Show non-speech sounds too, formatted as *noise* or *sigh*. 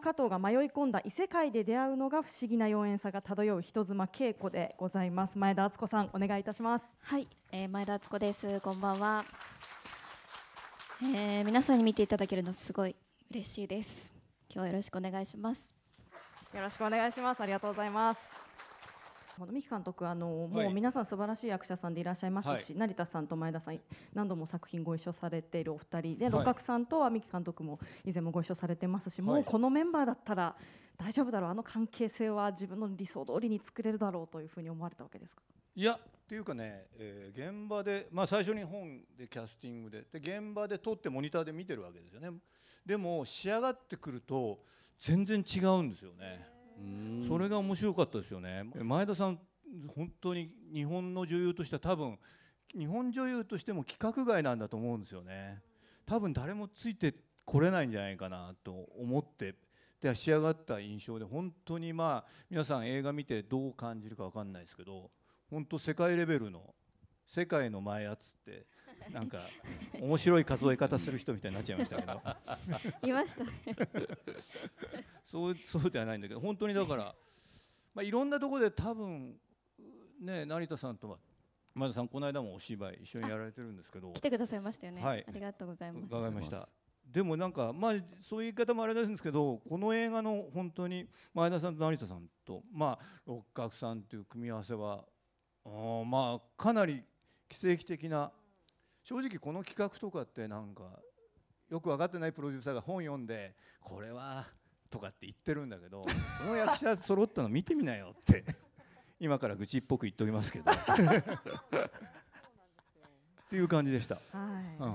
加藤が迷い込んだ異世界で出会うのが不思議な妖艶さが漂う人妻恵子でございます前田敦子さんお願いいたしますはい、えー、前田敦子ですこんばんは、えー、皆さんに見ていただけるのすごい嬉しいです今日よろしくお願いしますよろしくお願いしますありがとうございますそ三木監督あの、はい、もう皆さん素晴らしい役者さんでいらっしゃいますし、はい、成田さんと前田さん何度も作品ご一緒されているお二人で、はい、六角さんとは三木監督も以前もご一緒されてますし、もうこのメンバーだったら大丈夫だろうあの関係性は自分の理想通りに作れるだろうというふうに思われたわけですかいやっていうかね、えー、現場で、まあ、最初に本でキャスティングでで現場で撮ってモニターで見てるわけですよねでも仕上がってくると全然違うんですよね。それが面白かったですよね前田さん本当に日本の女優としては多分日本女優としても規格外なんだと思うんですよね多分誰もついてこれないんじゃないかなと思ってで仕上がった印象で本当にまあ皆さん映画見てどう感じるか分かんないですけど本当世界レベルの世界の前圧って *laughs* なんか面白い数え方する人みたいになっちゃいましたけど *laughs* いましたね *laughs* そうそうではないんだけど本当にだから、まあ、いろんなところで多分ね成田さんとは前田さんこの間もお芝居一緒にやられてるんですけど来てくださいましたよね、はい、ありがとうございます伺いましたでもなんかまあそういう言い方もあれですけどこの映画の本当に前田さんと成田さんとまあ六角さんという組み合わせはあまあかなり奇跡的な正直この企画とかってなんかよく分かってないプロデューサーが本読んでこれはとかって言ってるんだけどこの役者揃ったの見てみなよって *laughs* 今から愚痴っぽく言っておきますけど *laughs* *laughs* っていう感じでした。はい、うん